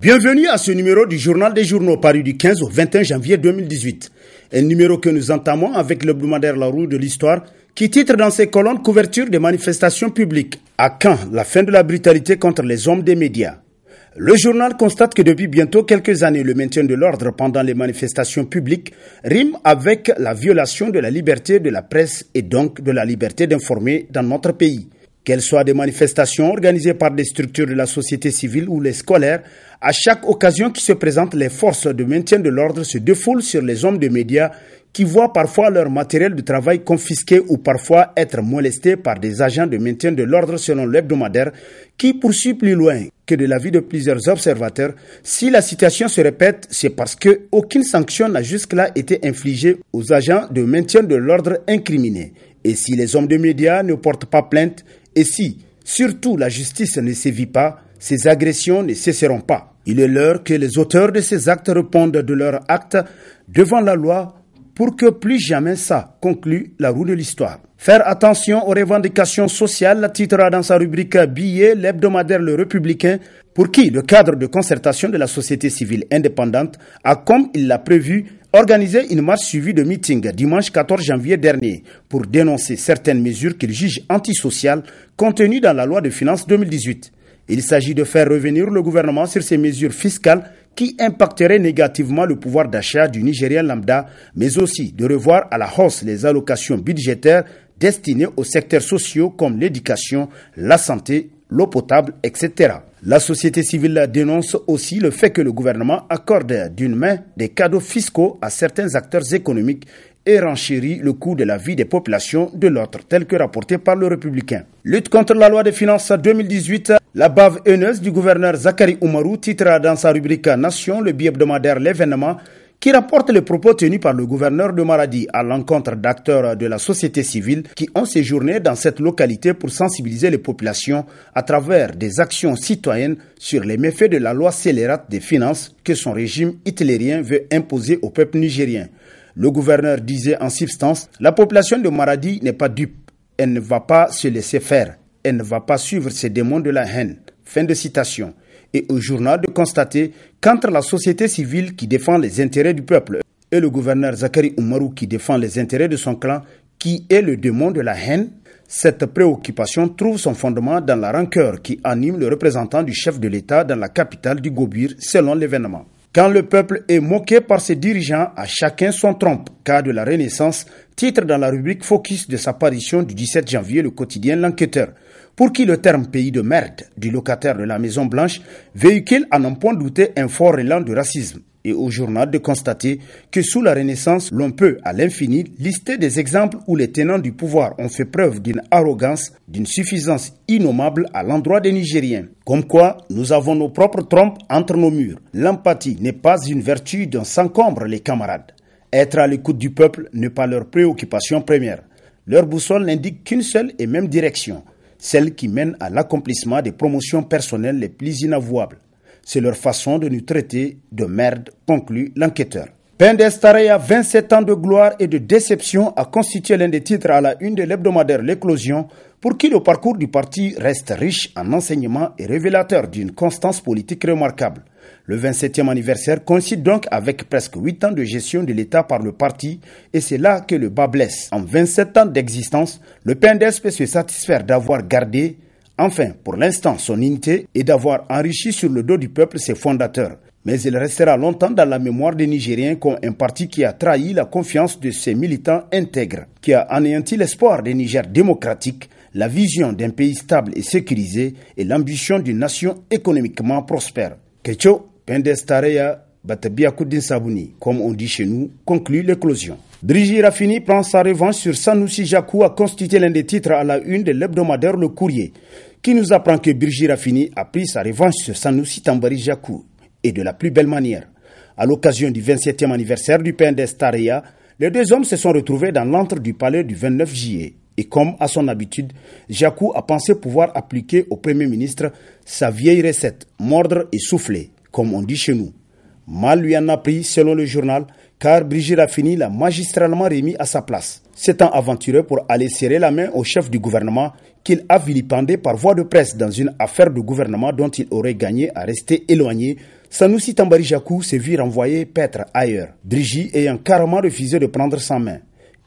Bienvenue à ce numéro du Journal des journaux paru du 15 au 21 janvier 2018. Un numéro que nous entamons avec l'hebdomadaire La Roue de l'Histoire qui titre dans ses colonnes couverture des manifestations publiques. À quand la fin de la brutalité contre les hommes des médias. Le journal constate que depuis bientôt quelques années, le maintien de l'ordre pendant les manifestations publiques rime avec la violation de la liberté de la presse et donc de la liberté d'informer dans notre pays. Qu'elles soient des manifestations organisées par des structures de la société civile ou les scolaires, à chaque occasion qui se présente, les forces de maintien de l'ordre se défoulent sur les hommes de médias qui voient parfois leur matériel de travail confisqué ou parfois être molestés par des agents de maintien de l'ordre selon l'hebdomadaire, qui poursuit plus loin que de l'avis de plusieurs observateurs, si la situation se répète, c'est parce que aucune sanction n'a jusque-là été infligée aux agents de maintien de l'ordre incriminés. Et si les hommes de médias ne portent pas plainte, et si, surtout, la justice ne sévit pas, ces agressions ne cesseront pas. Il est l'heure que les auteurs de ces actes répondent de leurs actes devant la loi pour que plus jamais ça conclue la roue de l'histoire. Faire attention aux revendications sociales titrera dans sa rubrique Billet l'hebdomadaire Le Républicain, pour qui le cadre de concertation de la société civile indépendante a, comme il l'a prévu, Organiser une marche suivie de meeting dimanche 14 janvier dernier pour dénoncer certaines mesures qu'il juge antisociales contenues dans la loi de finances 2018. Il s'agit de faire revenir le gouvernement sur ces mesures fiscales qui impacteraient négativement le pouvoir d'achat du Nigérien lambda, mais aussi de revoir à la hausse les allocations budgétaires destinées aux secteurs sociaux comme l'éducation, la santé l'eau potable, etc. La société civile dénonce aussi le fait que le gouvernement accorde d'une main des cadeaux fiscaux à certains acteurs économiques et renchérit le coût de la vie des populations de l'autre, tel que rapporté par le Républicain. Lutte contre la loi des finances 2018, la bave haineuse du gouverneur Zachary Oumarou titre dans sa rubrique Nation le hebdomadaire, L'événement qui rapporte les propos tenus par le gouverneur de Maradi à l'encontre d'acteurs de la société civile qui ont séjourné dans cette localité pour sensibiliser les populations à travers des actions citoyennes sur les méfaits de la loi scélérate des finances que son régime hitlérien veut imposer au peuple nigérien. Le gouverneur disait en substance, la population de Maradi n'est pas dupe, elle ne va pas se laisser faire, elle ne va pas suivre ces démons de la haine. Fin de citation. Et au journal de constater qu'entre la société civile qui défend les intérêts du peuple et le gouverneur Zakari Oumarou qui défend les intérêts de son clan, qui est le démon de la haine, cette préoccupation trouve son fondement dans la rancœur qui anime le représentant du chef de l'État dans la capitale du Gobir, selon l'événement. Quand le peuple est moqué par ses dirigeants, à chacun son trompe. Cas de la Renaissance, titre dans la rubrique Focus de sa parution du 17 janvier, le quotidien L'Enquêteur pour qui le terme pays de merde du locataire de la Maison Blanche véhicule à n'en point douter un fort élan de racisme et au journal de constater que sous la Renaissance, l'on peut à l'infini lister des exemples où les tenants du pouvoir ont fait preuve d'une arrogance, d'une suffisance innommable à l'endroit des Nigériens. Comme quoi, nous avons nos propres trompes entre nos murs. L'empathie n'est pas une vertu dont s'encombre les camarades. Être à l'écoute du peuple n'est pas leur préoccupation première. Leur boussole n'indique qu'une seule et même direction, celle qui mène à l'accomplissement des promotions personnelles les plus inavouables. C'est leur façon de nous traiter de merde, conclut l'enquêteur. Pendes Tareya, 27 ans de gloire et de déception, a constitué l'un des titres à la une de l'hebdomadaire L'éclosion, pour qui le parcours du parti reste riche en enseignements et révélateur d'une constance politique remarquable. Le 27e anniversaire coïncide donc avec presque 8 ans de gestion de l'État par le parti et c'est là que le bas blesse. En 27 ans d'existence, le PNDS peut se satisfaire d'avoir gardé Enfin, pour l'instant, son unité est d'avoir enrichi sur le dos du peuple ses fondateurs. Mais il restera longtemps dans la mémoire des Nigériens comme un parti qui a trahi la confiance de ses militants intègres, qui a anéanti l'espoir des Niger démocratiques, la vision d'un pays stable et sécurisé et l'ambition d'une nation économiquement prospère. Kecho, Pendestareya, Batabiakoudin Sabuni, comme on dit chez nous, conclut l'éclosion. Drigi Rafini prend sa revanche sur Sanusi Jakou à constituer l'un des titres à la une de l'hebdomadaire Le Courrier qui nous apprend que Brigitte Raffini a pris sa revanche sur Sanusi Tambari Jakou, et de la plus belle manière. À l'occasion du 27e anniversaire du PND Staria, les deux hommes se sont retrouvés dans l'antre du palais du 29 juillet. Et comme à son habitude, Jakou a pensé pouvoir appliquer au Premier ministre sa vieille recette, mordre et souffler, comme on dit chez nous. Mal lui en a pris, selon le journal, car Brigitte Raffini l'a magistralement remis à sa place s'étant aventuré pour aller serrer la main au chef du gouvernement qu'il a vilipendé par voie de presse dans une affaire de gouvernement dont il aurait gagné à rester éloigné, Sanoussi Tambari Jakou s'est vu renvoyer paître ailleurs, Drigi ayant carrément refusé de prendre sa main.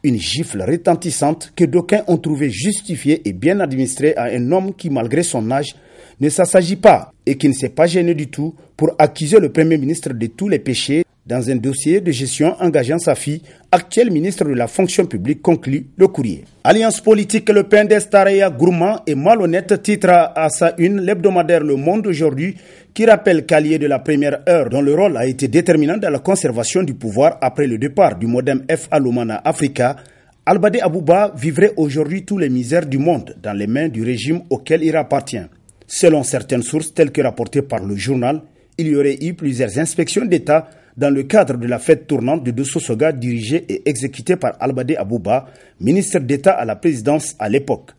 Une gifle retentissante que d'aucuns ont trouvé justifiée et bien administrée à un homme qui, malgré son âge, ne s'assagit pas et qui ne s'est pas gêné du tout pour accuser le Premier ministre de tous les péchés dans un dossier de gestion engageant sa fille, actuelle ministre de la fonction publique, conclut le courrier. Alliance politique Le Pen d'Estareya gourmand et malhonnête titre à sa une l'hebdomadaire Le Monde aujourd'hui qui rappelle qu'allié de la première heure dont le rôle a été déterminant dans la conservation du pouvoir après le départ du modem F Alumana Africa, Albade Abouba vivrait aujourd'hui toutes les misères du monde dans les mains du régime auquel il appartient. Selon certaines sources telles que rapportées par le journal, il y aurait eu plusieurs inspections d'État dans le cadre de la fête tournante de Dossosoga dirigée et exécutée par Albade Abouba, ministre d'État à la présidence à l'époque.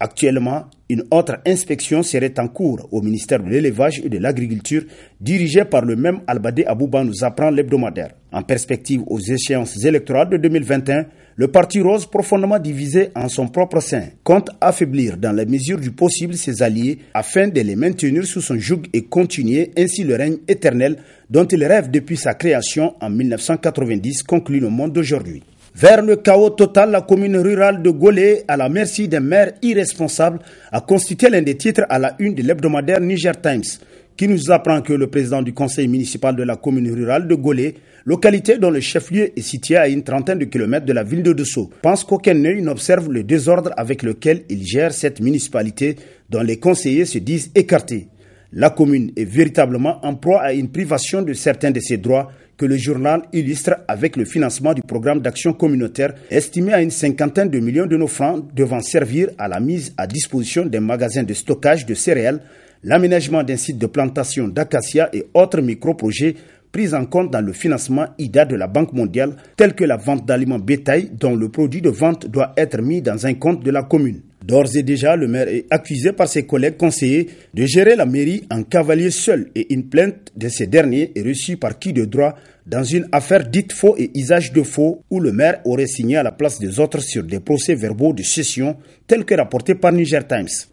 Actuellement, une autre inspection serait en cours au ministère de l'Élevage et de l'Agriculture, dirigée par le même Albade Abouba, nous apprend l'hebdomadaire. En perspective aux échéances électorales de 2021, le Parti rose, profondément divisé en son propre sein, compte affaiblir dans la mesure du possible ses alliés afin de les maintenir sous son joug et continuer ainsi le règne éternel dont il rêve depuis sa création en 1990, conclut le monde d'aujourd'hui. Vers le chaos total, la commune rurale de Golé, à la merci d'un maire irresponsable, a constitué l'un des titres à la une de l'hebdomadaire Niger Times qui nous apprend que le président du conseil municipal de la commune rurale de Golé, localité dont le chef-lieu est situé à une trentaine de kilomètres de la ville de Dessau, pense qu'aucun œil n'observe le désordre avec lequel il gère cette municipalité dont les conseillers se disent écartés. La commune est véritablement en proie à une privation de certains de ses droits que le journal illustre avec le financement du programme d'action communautaire estimé à une cinquantaine de millions de nos francs devant servir à la mise à disposition d'un magasin de stockage de céréales l'aménagement d'un site de plantation d'acacia et autres micro-projets pris en compte dans le financement IDA de la Banque mondiale, tel que la vente d'aliments bétail dont le produit de vente doit être mis dans un compte de la commune. D'ores et déjà, le maire est accusé par ses collègues conseillers de gérer la mairie en cavalier seul et une plainte de ces derniers est reçue par qui de droit dans une affaire dite faux et usage de faux où le maire aurait signé à la place des autres sur des procès verbaux de session tels que rapportés par Niger Times.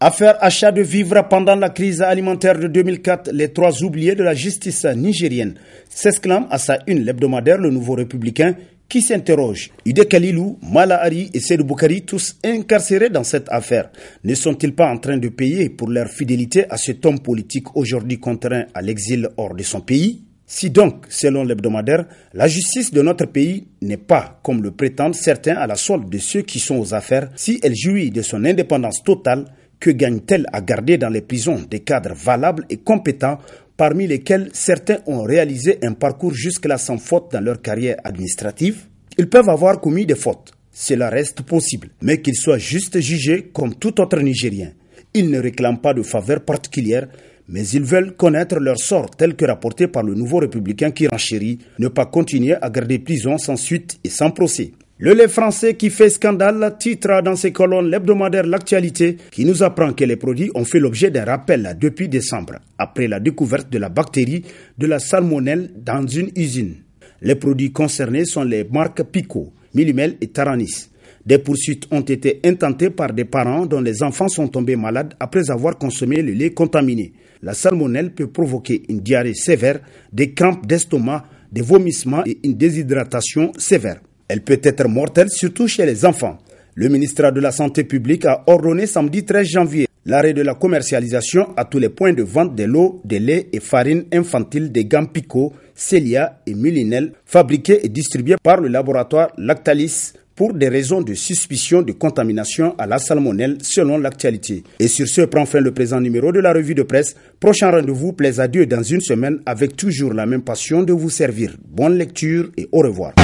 Affaire achat de vivres pendant la crise alimentaire de 2004, les trois oubliés de la justice nigérienne s'exclament à sa une l'hebdomadaire Le Nouveau Républicain qui s'interroge. Ide Kalilou, Malahari et Sedou Boukari, tous incarcérés dans cette affaire, ne sont-ils pas en train de payer pour leur fidélité à cet homme politique aujourd'hui contraint à l'exil hors de son pays si donc, selon l'hebdomadaire, la justice de notre pays n'est pas, comme le prétendent certains, à la solde de ceux qui sont aux affaires, si elle jouit de son indépendance totale, que gagne-t-elle à garder dans les prisons des cadres valables et compétents parmi lesquels certains ont réalisé un parcours jusque-là sans faute dans leur carrière administrative Ils peuvent avoir commis des fautes, cela reste possible, mais qu'ils soient juste jugés comme tout autre Nigérien. Ils ne réclament pas de faveur particulière, mais ils veulent connaître leur sort tel que rapporté par le nouveau républicain qui renchérit, ne pas continuer à garder prison sans suite et sans procès. Le lait français qui fait scandale titre dans ses colonnes l'hebdomadaire L'actualité qui nous apprend que les produits ont fait l'objet d'un rappel depuis décembre après la découverte de la bactérie de la salmonelle dans une usine. Les produits concernés sont les marques Pico, Milumel et Taranis. Des poursuites ont été intentées par des parents dont les enfants sont tombés malades après avoir consommé le lait contaminé. La salmonelle peut provoquer une diarrhée sévère, des crampes d'estomac, des vomissements et une déshydratation sévère. Elle peut être mortelle, surtout chez les enfants. Le ministère de la Santé publique a ordonné samedi 13 janvier l'arrêt de la commercialisation à tous les points de vente de l'eau, de lait et farine infantile des gammes Pico, Celia et Mulinel, fabriqués et distribués par le laboratoire Lactalis pour des raisons de suspicion de contamination à la salmonelle selon l'actualité. Et sur ce prend fin le présent numéro de la revue de presse. Prochain rendez-vous, plaise à Dieu dans une semaine avec toujours la même passion de vous servir. Bonne lecture et au revoir.